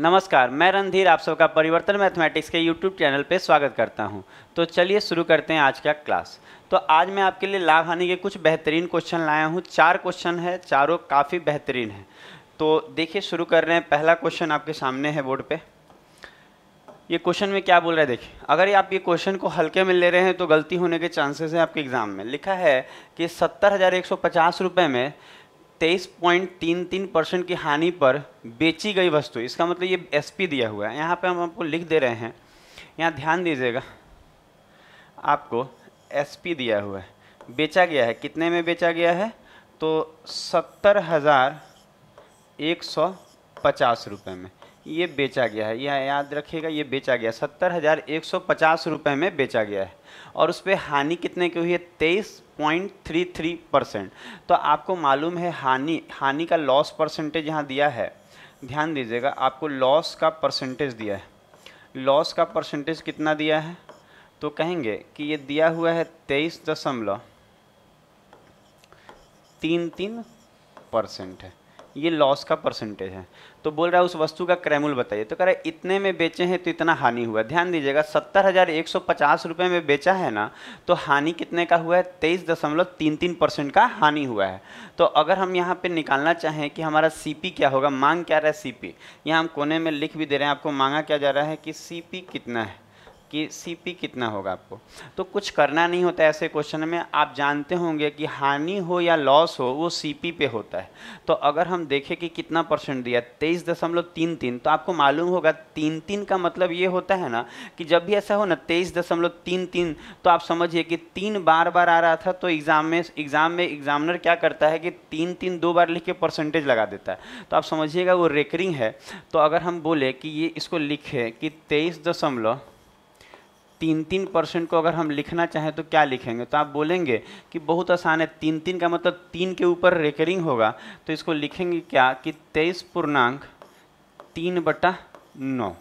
नमस्कार मैं रणधीर आप सबका परिवर्तन मैथमेटिक्स के यूट्यूब चैनल पर स्वागत करता हूं। तो चलिए शुरू करते हैं आज का क्लास तो आज मैं आपके लिए लाभ हानि के कुछ बेहतरीन क्वेश्चन लाया हूं। चार क्वेश्चन है चारों काफ़ी बेहतरीन है तो देखिए शुरू कर रहे हैं पहला क्वेश्चन आपके सामने है बोर्ड पर ये क्वेश्चन में क्या बोल रहे हैं देखिए अगर आप ये क्वेश्चन को हल्के में ले रहे हैं तो गलती होने के चांसेस हैं आपके एग्ज़ाम में लिखा है कि सत्तर हज़ार एक सौ पचास रुपये में तेईस पॉइंट तीन तीन परसेंट की हानि पर बेची गई वस्तु इसका मतलब ये एसपी दिया हुआ है यहाँ पे हम आपको लिख दे रहे हैं यहाँ ध्यान दीजिएगा आपको एसपी दिया हुआ है बेचा गया है कितने में बेचा गया है तो सत्तर हज़ार एक सौ पचास रुपये में ये बेचा गया है यह याद रखिएगा ये बेचा गया सत्तर हज़ार एक सौ पचास रुपये में बेचा गया है और उस पर हानि कितने की हुई है तेईस पॉइंट थ्री थ्री परसेंट तो आपको मालूम है हानि हानि का लॉस परसेंटेज यहाँ दिया है ध्यान दीजिएगा आपको लॉस का परसेंटेज दिया है लॉस का परसेंटेज कितना दिया है तो कहेंगे कि ये दिया हुआ है तेईस दशमलव तीन तीन परसेंट है ये लॉस का परसेंटेज है तो बोल रहा है उस वस्तु का क्रैमूल बताइए तो कह रहा है इतने में बेचे हैं तो इतना हानि हुआ ध्यान दीजिएगा सत्तर हज़ार एक सौ पचास रुपये में बेचा है ना तो हानि कितने का हुआ है तेईस दशमलव तीन तीन परसेंट का हानि हुआ है तो अगर हम यहाँ पे निकालना चाहें कि हमारा सी क्या होगा मांग क्या रहा है सी पी यहाँ हम कोने में लिख भी दे रहे हैं आपको मांगा क्या जा रहा है कि सी कितना है कि सीपी कितना होगा आपको तो कुछ करना नहीं होता है ऐसे क्वेश्चन में आप जानते होंगे कि हानि हो या लॉस हो वो सीपी पे होता है तो अगर हम देखें कि कितना परसेंट दिया तेईस दशमलव तीन तीन तो आपको मालूम होगा तीन तीन का मतलब ये होता है ना कि जब भी ऐसा हो ना तेईस दशमलव तीन तीन तो आप समझिए कि तीन बार बार आ रहा था तो एग्ज़ाम में एग्ज़ाम में एग्ज़ामिनर क्या करता है कि तीन तीन दो बार लिख के परसेंटेज लगा देता है तो आप समझिएगा वो रेकरिंग है तो अगर हम बोले कि ये इसको लिखे कि तेईस दशमलव तीन तीन परसेंट को अगर हम लिखना चाहें तो क्या लिखेंगे तो आप बोलेंगे कि बहुत आसान है तीन तीन का मतलब तीन के ऊपर रेकरिंग होगा तो इसको लिखेंगे क्या कि तेईस पूर्णांक तीन बटा नौ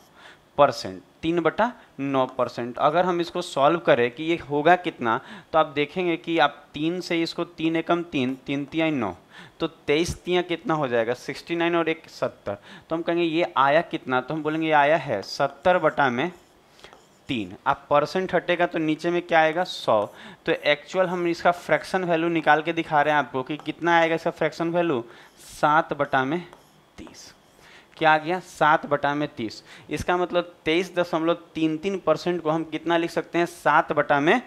परसेंट तीन बटा नौ परसेंट अगर हम इसको सॉल्व करें कि ये होगा कितना तो आप देखेंगे कि आप तीन से इसको तीन एकम तीन तीन तिया नौ तो तेईस तिया कितना हो जाएगा सिक्सटी नाइन और एक सत्तर तो हम कहेंगे ये आया कितना तो हम बोलेंगे ये आया है सत्तर बटा में तीन आप परसेंट हटेगा तो नीचे में क्या आएगा सौ तो एक्चुअल हम इसका फ्रैक्शन वैल्यू निकाल के दिखा रहे हैं आपको कि कितना आएगा इसका फ्रैक्शन वैल्यू सात बटा में तीस क्या आ गया सात बटा में तीस इसका मतलब तेईस दशमलव तीन तीन परसेंट को हम कितना लिख सकते हैं सात बटा में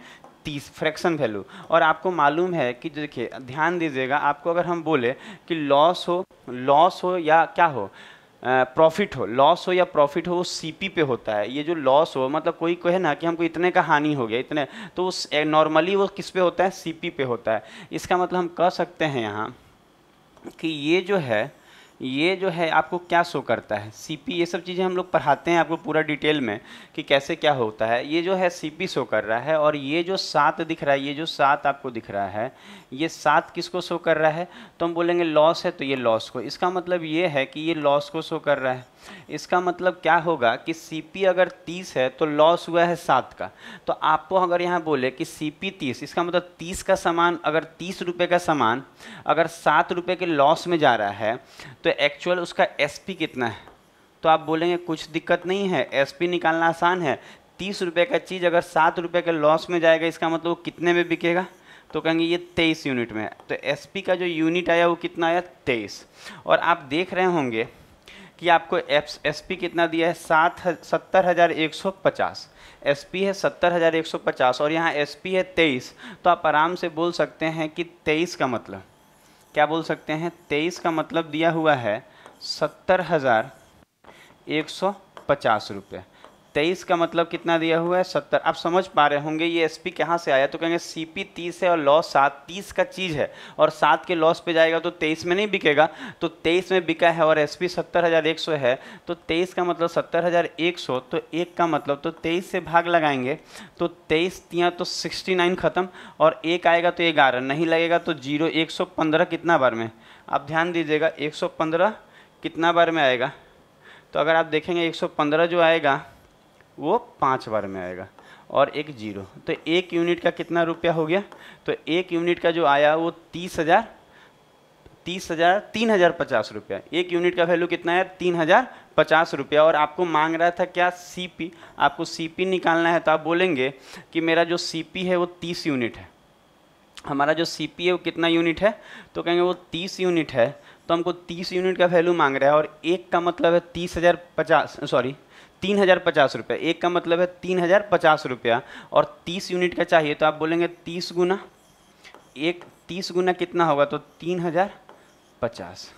तीस फ्रैक्शन वैल्यू और आपको मालूम है कि देखिए ध्यान दीजिएगा आपको अगर हम बोले कि लॉस हो लॉस हो या क्या हो प्रॉफिट हो लॉस हो या प्रॉफिट हो वो सीपी पे होता है ये जो लॉस हो मतलब कोई कहे ना कि हमको इतने का हानि हो गया इतने तो उस नॉर्मली वो किस पे होता है सीपी पे होता है इसका मतलब हम कह सकते हैं यहाँ कि ये जो है ये जो है आपको क्या शो करता है सीपी ये सब चीज़ें हम लोग पढ़ाते हैं आपको पूरा डिटेल में कि कैसे क्या होता है ये जो है सीपी शो कर रहा है और ये जो सात दिख रहा है ये जो सात आपको दिख रहा है ये सात किसको शो कर रहा है तो हम बोलेंगे लॉस है तो ये लॉस को इसका मतलब ये है कि ये लॉस को शो कर रहा है इसका मतलब क्या होगा कि सीपी अगर तीस है तो लॉस हुआ है सात का तो आपको अगर यहाँ बोले कि सीपी तीस इसका मतलब तीस का सामान अगर तीस रुपये का सामान अगर सात रुपये के लॉस में जा रहा है तो एक्चुअल उसका एसपी कितना है तो आप बोलेंगे कुछ दिक्कत नहीं है एसपी निकालना आसान है तीस रुपये का चीज़ अगर सात रुपये के लॉस में जाएगा इसका मतलब वो कितने में बिकेगा तो कहेंगे ये तेईस यूनिट में है तो एसपी का जो यूनिट आया वो कितना आया तेईस और आप देख रहे होंगे कि आपको एप्स एस पी कितना दिया है सात सत्तर हज़ार एक सौ पचास एस पी है सत्तर हज़ार एक सौ पचास और यहाँ एस पी है तेईस तो आप आराम से बोल सकते हैं कि तेईस का मतलब क्या बोल सकते हैं तेईस का मतलब दिया हुआ है सत्तर हज़ार एक सौ पचास रुपये तेईस का मतलब कितना दिया हुआ है सत्तर आप समझ पा रहे होंगे ये एस पी कहाँ से आया तो कहेंगे सी पी तीस है और लॉस सात तीस का चीज़ है और सात के लॉस पे जाएगा तो तेईस में नहीं बिकेगा तो तेईस में बिका है और एस पी सत्तर हज़ार एक सौ है तो तेईस का मतलब सत्तर हज़ार एक सौ तो एक का मतलब तो तेईस से भाग लगाएंगे तो तेईस तियाँ तो सिक्सटी नाइन ख़त्म और एक आएगा तो ग्यारह नहीं लगेगा तो जीरो एक सौ पंद्रह कितना बार में आप ध्यान दीजिएगा एक सौ पंद्रह कितना बार में आएगा तो अगर आप देखेंगे एक सौ पंद्रह जो आएगा वो पाँच बार में आएगा और एक जीरो तो एक यूनिट का कितना रुपया हो गया तो एक यूनिट का जो आया वो तीस हज़ार तीस हज़ार तीन हज़ार पचास रुपया एक यूनिट का वैल्यू कितना है तीन हज़ार पचास रुपया और आपको मांग रहा था क्या सीपी आपको सीपी निकालना है तो आप बोलेंगे कि मेरा जो सीपी है वो तीस यूनिट है हमारा जो सीपी है वो कितना यूनिट है तो कहेंगे वो तीस यूनिट है तो हमको तीस यूनिट का वैल्यू मांग रहा है और एक का मतलब है तीस हज़ार पचास सॉरी तीन हज़ार पचास रुपया एक का मतलब है तीन हज़ार पचास रुपया और तीस यूनिट का चाहिए तो आप बोलेंगे तीस गुना एक तीस गुना कितना होगा तो तीन हज़ार पचास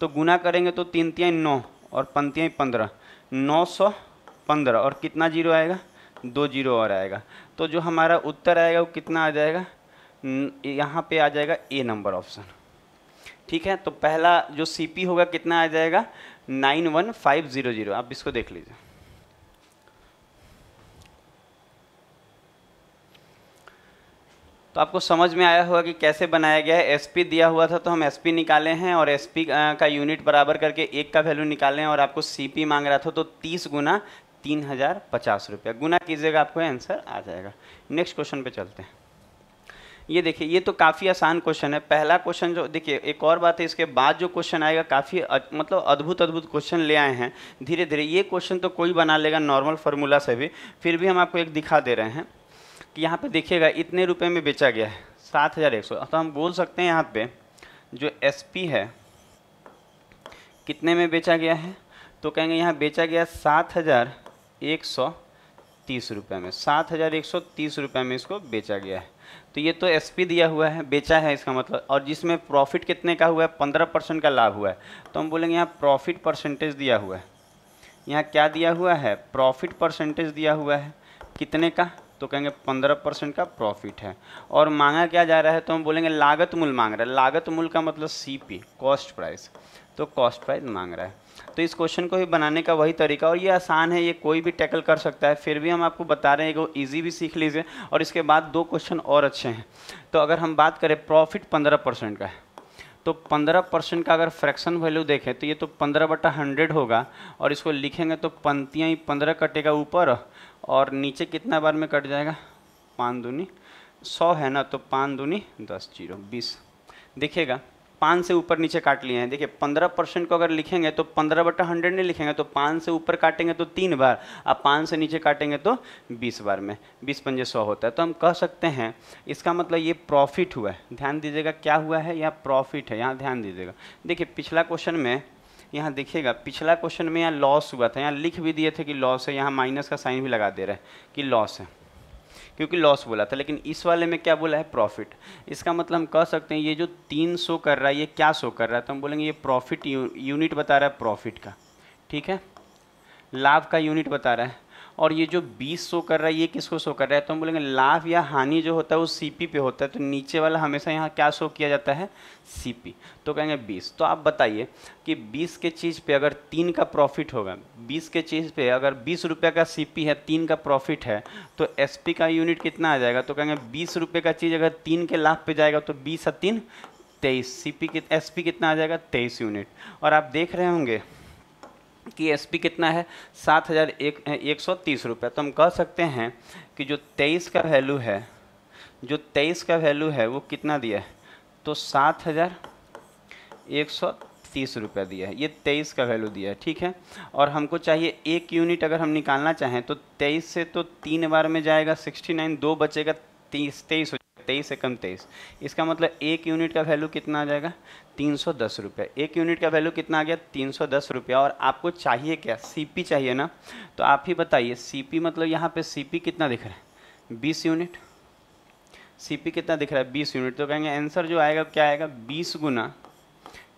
तो गुना करेंगे तो तीन तियाँ नौ और पंतियाई पंद्रह नौ सौ पंद्रह और कितना जीरो आएगा दो जीरो और आएगा तो जो हमारा उत्तर आएगा वो कितना आ जाएगा यहाँ पे आ जाएगा ए नंबर ऑप्शन ठीक है तो पहला जो सीपी होगा कितना आ जाएगा nine one five zero zero आप इसको देख लीजिए तो आपको समझ में आया होगा कि कैसे बनाया गया है एसपी दिया हुआ था तो हम एसपी निकाले हैं और एसपी का यूनिट बराबर करके एक का वैल्यू निकाले हैं और आपको सीपी मांग रहा था तो तीस गुना तीन हज़ार पचास रुपया गुना कीजिएगा आपको आंसर आ जाएगा नेक्स्ट क्वेश्चन पे चलते हैं ये देखिए ये तो काफ़ी आसान क्वेश्चन है पहला क्वेश्चन जो देखिए एक और बात है इसके बाद जो क्वेश्चन आएगा काफ़ी मतलब अद्भुत अद्भुत क्वेश्चन ले आए हैं धीरे धीरे ये क्वेश्चन तो कोई बना लेगा नॉर्मल फार्मूला से भी फिर भी हम आपको एक दिखा दे रहे हैं कि यहाँ पर देखिएगा इतने रुपये में बेचा गया है सात हज़ार एक सौ तो हम बोल सकते हैं यहाँ पर जो एस पी है कितने में बेचा गया है तो कहेंगे यहाँ बेचा गया सात हज़ार एक सौ तीस रुपये में सात हज़ार एक सौ तीस रुपये में इसको बेचा गया है तो ये तो एसपी दिया हुआ है बेचा है इसका मतलब और जिसमें प्रॉफिट कितने का हुआ है पंद्रह परसेंट का लाभ हुआ है तो हम बोलेंगे यहाँ प्रॉफिट परसेंटेज दिया हुआ है यहाँ क्या दिया हुआ है प्रॉफिट परसेंटेज दिया हुआ है कितने का तो कहेंगे पंद्रह परसेंट का प्रॉफिट है और मांगा क्या जा रहा है तो हम बोलेंगे लागत मूल मांग रहा है लागत मूल का मतलब सी पी कॉस्ट प्राइस तो कॉस्ट प्राइस मांग रहा है तो इस क्वेश्चन को भी बनाने का वही तरीका और ये आसान है ये कोई भी टैकल कर सकता है फिर भी हम आपको बता रहे हैं एक ईजी भी सीख लीजिए और इसके बाद दो क्वेश्चन और अच्छे हैं तो अगर हम बात करें प्रॉफिट पंद्रह परसेंट का है तो पंद्रह परसेंट का अगर फ्रैक्शन वैल्यू देखें तो ये तो पंद्रह बटा हंड्रेड होगा और इसको लिखेंगे तो पंतियाँ ही पंद्रह कटेगा ऊपर और नीचे कितना बार में कट जाएगा पाँच दूनी सौ है ना तो पाँच दूनी दस जीरो बीस देखिएगा पाँच से ऊपर नीचे काट लिए हैं देखिए पंद्रह परसेंट को अगर लिखेंगे तो पंद्रह बटा हंड्रेड नहीं लिखेंगे तो पाँच से ऊपर काटेंगे तो तीन बार और पाँच से नीचे काटेंगे तो बीस बार में बीस पंजे सौ होता है तो हम कह सकते हैं इसका मतलब ये प्रॉफिट हुआ है ध्यान दीजिएगा क्या हुआ है यहाँ प्रॉफिट है यहाँ ध्यान दीजिएगा देखिए पिछला क्वेश्चन में यहाँ देखिएगा पिछला क्वेश्चन में यहाँ लॉस हुआ था यहाँ लिख भी दिए थे कि लॉस है यहाँ माइनस का साइन भी लगा दे रहा है कि लॉस है क्योंकि लॉस बोला था लेकिन इस वाले में क्या बोला है प्रॉफिट इसका मतलब हम कह सकते हैं ये जो तीन सौ कर रहा है ये क्या सो कर रहा है तो हम बोलेंगे ये प्रॉफिट यूनिट बता रहा है प्रॉफिट का ठीक है लाभ का यूनिट बता रहा है और ये जो बीस शो कर रहा है ये किसको शो कर रहा है तो हम बोलेंगे लाभ या हानि जो होता है वो सीपी पे होता है तो नीचे वाला हमेशा यहाँ क्या शो किया जाता है सीपी तो कहेंगे बीस तो आप बताइए कि बीस के चीज़ पे अगर तीन का प्रॉफिट होगा बीस के चीज़ पे अगर बीस रुपये का सीपी है तीन का प्रॉफिट है तो एस का यूनिट कितना आ जाएगा तो कहेंगे बीस रुपये का चीज़ अगर तीन के लाभ पे जाएगा तो बीस या तीन तेईस सी पी कित एस कितना आ जाएगा तेईस यूनिट और आप देख रहे होंगे कि एसपी कितना है सात हज़ार एक एक सौ तीस रुपये तो हम कह सकते हैं कि जो तेईस का वैल्यू है जो तेईस का वैल्यू है वो कितना दिया है तो सात हज़ार एक सौ तीस रुपया दिया है ये तेईस का वैल्यू दिया है ठीक है और हमको चाहिए एक यूनिट अगर हम निकालना चाहें तो तेईस से तो तीन बार में जाएगा सिक्सटी नाइन दो बचेगा तीस तेईस हो तेईस एकम कम तेईस इसका मतलब एक यूनिट का वैल्यू कितना आ जाएगा तीन सौ दस रुपये एक यूनिट का वैल्यू कितना आ गया तीन सौ दस रुपया और आपको चाहिए क्या सीपी चाहिए ना तो आप ही बताइए सीपी मतलब यहाँ पे सीपी कितना दिख रहा है बीस यूनिट सीपी कितना दिख रहा है बीस यूनिट तो कहेंगे आंसर जो आएगा क्या आएगा बीस गुना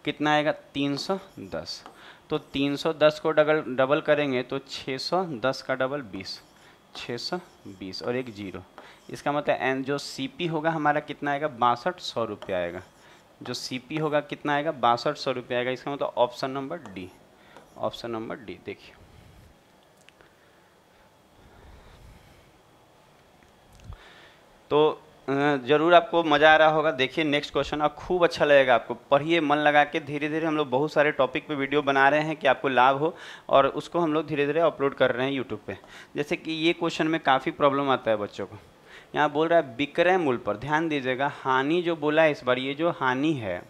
कितना आएगा तीन सौ दस तो 310 को डबल डबल करेंगे तो 610 का डबल 20 620 और एक जीरो इसका मतलब एन जो सी होगा हमारा कितना आएगा बासठ सौ रुपये आएगा जो सी होगा कितना आएगा बासठ सौ रुपये आएगा इसका मतलब option number D option number D देखिए तो ज़रूर आपको मज़ा आ रहा होगा देखिए नेक्स्ट क्वेश्चन और खूब अच्छा लगेगा आपको पढ़िए मन लगा के धीरे धीरे हम लोग बहुत सारे टॉपिक पे वीडियो बना रहे हैं कि आपको लाभ हो और उसको हम लोग धीरे धीरे अपलोड कर रहे हैं यूट्यूब पे जैसे कि ये क्वेश्चन में काफ़ी प्रॉब्लम आता है बच्चों को यहाँ बोल रहा है विक्रय मूल पर ध्यान दीजिएगा हानि जो बोला है इस बार ये जो हानि है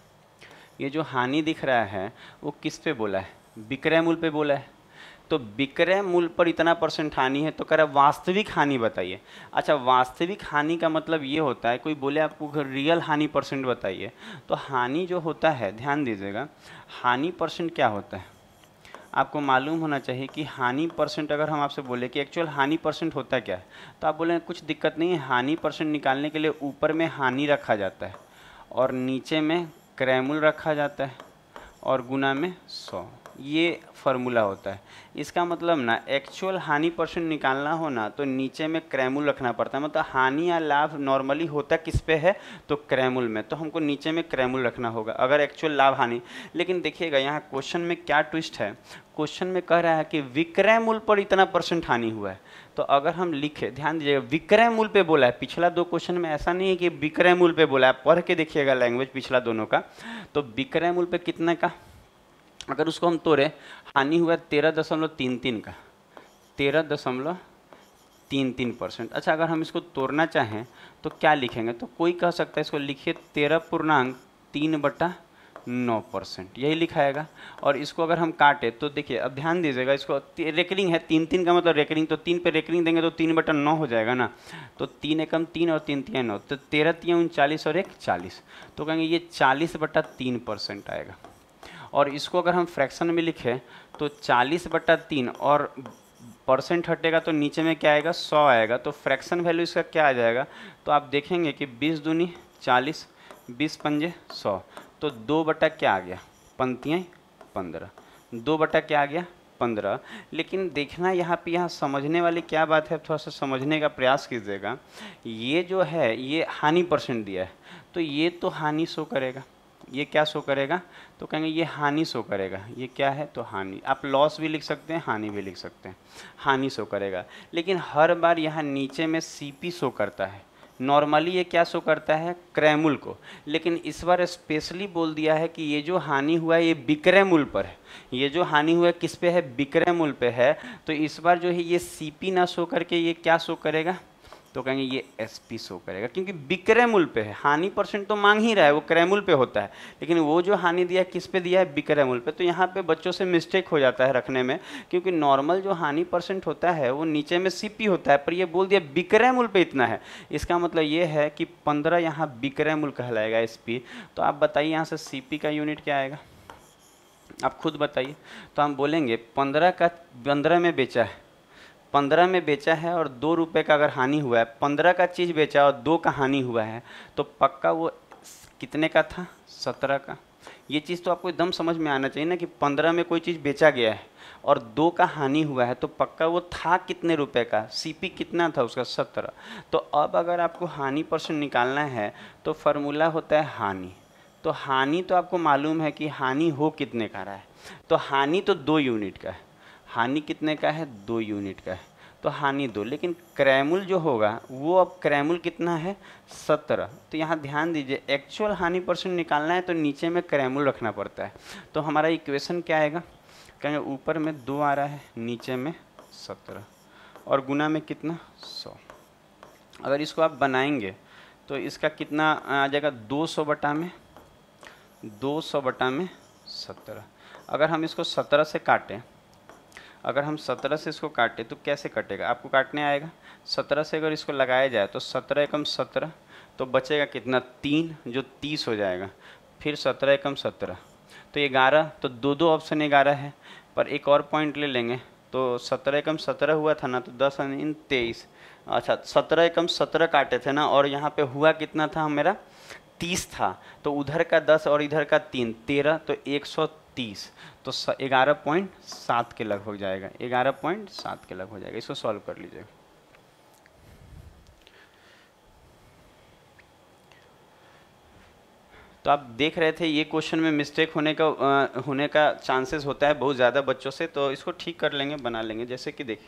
ये जो हानि दिख रहा है वो किस पे बोला है विक्रय मूल पे बोला है तो विक्रय मूल पर इतना परसेंट हानि है तो कह रहा है वास्तविक हानि बताइए अच्छा वास्तविक हानि का मतलब ये होता है कोई बोले आपको रियल हानि परसेंट बताइए तो हानि जो होता है ध्यान दीजिएगा हानि परसेंट क्या होता है आपको मालूम होना चाहिए कि हानि परसेंट अगर हम आपसे बोले कि एक्चुअल हानि परसेंट होता क्या है तो आप बोलें कुछ दिक्कत नहीं है हानि परसेंट निकालने के लिए ऊपर में हानि रखा जाता है और नीचे में क्रैमुल रखा जाता है और गुना में सौ ये फार्मूला होता है इसका मतलब ना एक्चुअल हानि परसेंट निकालना हो ना तो नीचे में क्रैमुल रखना पड़ता है मतलब हानि या लाभ नॉर्मली होता किस पे है तो क्रैमुल में तो हमको नीचे में क्रैमुल रखना होगा अगर एक्चुअल लाभ हानि लेकिन देखिएगा यहाँ क्वेश्चन में क्या ट्विस्ट है क्वेश्चन में कह रहा है कि विक्रय मूल पर इतना परसेंट हानि हुआ है तो अगर हम लिखे ध्यान दीजिएगा विक्रय मूल पे बोला है पिछला दो क्वेश्चन में ऐसा नहीं है कि विक्रय मूल पे बोला है पढ़ के देखिएगा लैंग्वेज पिछला दोनों का तो विक्रय मूल पे कितने का अगर उसको हम तोड़े हानि हुआ तेरह दशमलव तीन तीन का तेरह दशमलव तीन तीन परसेंट अच्छा अगर हम इसको तोड़ना चाहें तो क्या लिखेंगे तो कोई कह सकता है इसको लिखिए तेरह पूर्णांक तीन बटा नौ परसेंट यही लिखाएगा और इसको अगर हम काटें तो देखिए अब ध्यान दीजिएगा इसको रेकरिंग है तीन तीन का मतलब रेकरिंग तो तीन पे रेकरिंग देंगे तो तीन बटा नौ हो जाएगा ना तो तीन एकम तीन और तीन तीन नौ तो तेरह तीन उनचालीस और एक चालीस तो कहेंगे ये चालीस बटा तीन परसेंट आएगा और इसको अगर हम फ्रैक्शन में लिखें तो चालीस बटा तीन और परसेंट हटेगा तो नीचे में क्या आएगा सौ आएगा तो फ्रैक्शन वैल्यू इसका क्या आ जाएगा तो आप देखेंगे कि बीस दूनी चालीस बीस पंजे सौ तो दो बटा क्या आ गया पंक्तियाँ पंद्रह दो बटा क्या आ गया पंद्रह लेकिन देखना यहाँ पे यहाँ समझने वाली क्या बात है थोड़ा सा समझने का प्रयास कीजिएगा ये जो है ये हानि परसेंट दिया है तो ये तो हानि शो करेगा ये क्या शो करेगा तो कहेंगे ये हानि शो करेगा ये क्या है तो हानि आप लॉस भी लिख सकते हैं हानि भी लिख सकते हैं हानि शो करेगा लेकिन हर बार यहाँ नीचे में सी शो करता है नॉर्मली ये क्या शो करता है क्रैमुल को लेकिन इस बार स्पेशली बोल दिया है कि ये जो हानि हुआ है ये विक्रय पर है ये जो हानि हुआ है किस पे है विक्रय पे है तो इस बार जो है ये सीपी ना शो करके ये क्या शो करेगा तो कहेंगे ये एस पी शो करेगा क्योंकि विक्रय मूल्य पे है हानि परसेंट तो मांग ही रहा है वो क्रय मूल्य पे होता है लेकिन वो जो हानि दिया है किस पे दिया है विक्रय मूल्य पे तो यहाँ पे बच्चों से मिस्टेक हो जाता है रखने में क्योंकि नॉर्मल जो हानि परसेंट होता है वो नीचे में सी पी होता है पर ये बोल दिया विक्रय मूल्य पे इतना है इसका मतलब ये है कि पंद्रह यहाँ विक्रय मूल्य कहलाएगा एस पी तो आप बताइए यहाँ से सी पी का यूनिट क्या आएगा आप खुद बताइए तो हम बोलेंगे पंद्रह का पंद्रह में बेचा है पंद्रह में बेचा है और दो रुपये का अगर हानि हुआ है पंद्रह का चीज़ बेचा और दो का हानि हुआ है तो पक्का वो कितने का था सत्रह का ये चीज़ तो आपको एकदम समझ में आना चाहिए ना कि पंद्रह में कोई चीज़ बेचा गया है और दो का हानि हुआ है तो पक्का वो था कितने रुपए का सीपी कितना था उसका सत्रह तो अब अगर आपको हानि परसेंट निकालना है तो फार्मूला होता है हानि तो हानि तो आपको मालूम है कि हानि हो कितने का रहा है तो हानि तो दो यूनिट का है हानि कितने का है दो यूनिट का है तो हानि दो लेकिन क्रैमुल जो होगा वो अब क्रैमुल कितना है सत्रह तो यहाँ ध्यान दीजिए एक्चुअल हानि परसेंट निकालना है तो नीचे में क्रैमुल रखना पड़ता है तो हमारा इक्वेशन क्या आएगा कहेंगे ऊपर में दो आ रहा है नीचे में सत्रह और गुना में कितना सौ अगर इसको आप बनाएंगे तो इसका कितना आ जाएगा दो सौ बटा में दो सौ बटा में सत्रह अगर हम इसको सत्रह से काटें अगर हम सत्रह से इसको काटें तो कैसे कटेगा आपको काटने आएगा सत्रह से अगर इसको लगाया जाए तो सत्रह एकम सत्रह तो बचेगा कितना तीन जो तीस हो जाएगा फिर सत्रह एकम सत्रह तो ग्यारह तो दो दो ऑप्शन ग्यारह है पर एक और पॉइंट ले लेंगे तो सत्रह एकम सत्रह हुआ था ना तो दस इन तेईस अच्छा सत्रह एकम सत्रह काटे थे ना और यहाँ पे हुआ कितना था मेरा तीस था तो उधर का दस और इधर का तीन तेरह तो एक सौ तीस तो ग्यारह पॉइंट सात के लगभग जाएगा ग्यारह पॉइंट सात के लगभग जाएगा इसको सॉल्व कर लीजिए तो आप देख रहे थे ये क्वेश्चन में मिस्टेक होने का आ, होने का चांसेस होता है बहुत ज़्यादा बच्चों से तो इसको ठीक कर लेंगे बना लेंगे जैसे कि देख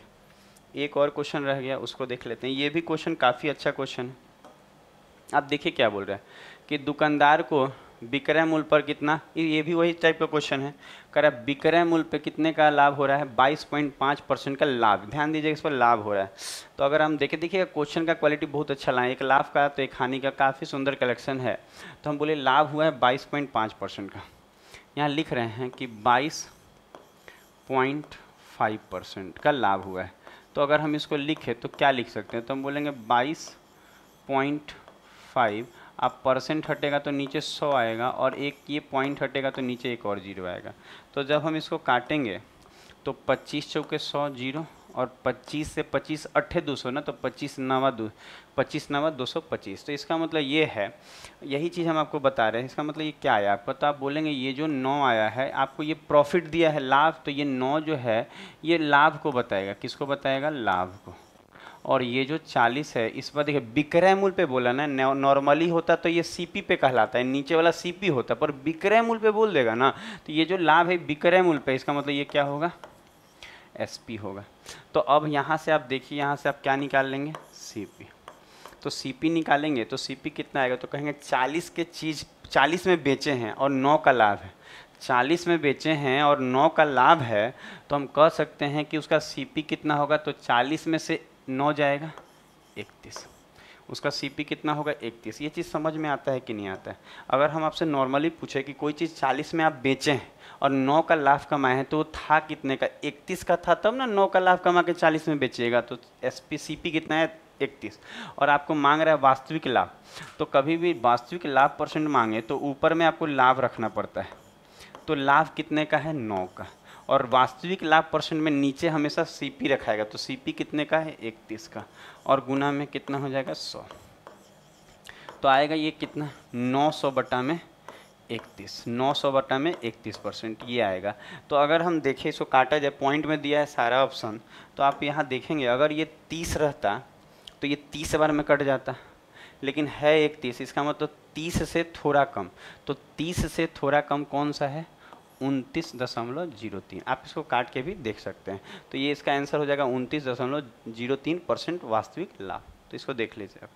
एक और क्वेश्चन रह गया उसको देख लेते हैं ये भी क्वेश्चन काफ़ी अच्छा क्वेश्चन है आप देखिए क्या बोल रहे हैं कि दुकानदार को विक्रय मूल्य पर कितना ये भी वही टाइप का क्वेश्चन है कह रहा है विक्रय मूल्य पर कितने का लाभ हो रहा है 22.5 परसेंट का लाभ ध्यान दीजिए इस पर लाभ हो रहा है तो अगर हम देखें देखिए क्वेश्चन का क्वालिटी बहुत अच्छा लाए एक लाभ का तो एक हानि का काफ़ी सुंदर कलेक्शन है तो हम बोले लाभ हुआ है बाईस का यहाँ लिख रहे हैं कि बाईस का लाभ हुआ है तो अगर हम इसको लिखें तो क्या लिख सकते हैं तो हम बोलेंगे बाईस पॉइंट फाइव आप परसेंट हटेगा तो नीचे सौ आएगा और एक ये पॉइंट हटेगा तो नीचे एक और जीरो आएगा तो जब हम इसको काटेंगे तो पच्चीस चौके सौ जीरो और 25 से 25 अट्ठे दो सौ ना तो 25 नवा दो पच्चीस नवा दो सौ पच्चीस तो इसका मतलब ये है यही चीज़ हम आपको बता रहे हैं इसका मतलब ये क्या आया आपको तो आप बोलेंगे ये जो नौ आया है आपको ये प्रॉफिट दिया है लाभ तो ये नौ जो है ये लाभ को बताएगा किसको बताएगा लाभ को और ये जो 40 है इस पर देखिए विक्रय मूल्य पे बोला ना नॉर्मली होता तो ये सीपी पे कहलाता है नीचे वाला सीपी होता पर विक्रय मूल्य पे बोल देगा ना तो ये जो लाभ है विक्रय मूल्य पे इसका मतलब ये क्या होगा एसपी होगा तो अब यहाँ से आप देखिए यहाँ से आप क्या निकाल लेंगे सी तो सी निकालेंगे तो सी कितना आएगा तो कहेंगे चालीस के चीज़ चालीस में बेचे हैं और नौ का लाभ है 40 में बेचे हैं और 9 का लाभ है तो हम कह सकते हैं कि उसका सीपी कितना होगा तो 40 में से नौ जाएगा इकतीस उसका सीपी कितना होगा इकतीस ये चीज़ समझ में आता है कि नहीं आता है अगर हम आपसे नॉर्मली पूछे कि कोई चीज़ चालीस में आप बेचें और नौ का लाभ कमाए हैं तो था कितने का इकतीस का था तब ना नौ का लाभ कमा के चालीस में बेचिएगा तो एस पी सी पी कितना है इकतीस और आपको मांग रहा है वास्तविक लाभ तो कभी भी वास्तविक लाभ परसेंट मांगे तो ऊपर में आपको लाभ रखना पड़ता है तो लाभ कितने का है नौ का और वास्तविक लाभ परसेंट में नीचे हमेशा सीपी रखाएगा तो सीपी कितने का है इकतीस का और गुना में कितना हो जाएगा सौ तो आएगा ये कितना नौ सौ बटा में इकतीस नौ सौ बटा में इकतीस परसेंट ये आएगा तो अगर हम देखें इसको काटा जाए पॉइंट में दिया है सारा ऑप्शन तो आप यहाँ देखेंगे अगर ये तीस रहता तो ये तीस बार में कट जाता लेकिन है इकतीस इसका मतलब तीस से थोड़ा कम तो तीस से थोड़ा कम कौन सा है उनतीस दशमलव जीरो तीन आप इसको काट के भी देख सकते हैं तो ये इसका आंसर हो जाएगा उनतीस दशमलव जीरो तीन परसेंट वास्तविक लाभ तो इसको देख लीजिए आप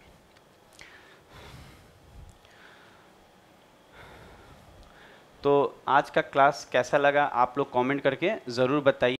तो आज का क्लास कैसा लगा आप लोग कमेंट करके ज़रूर बताइए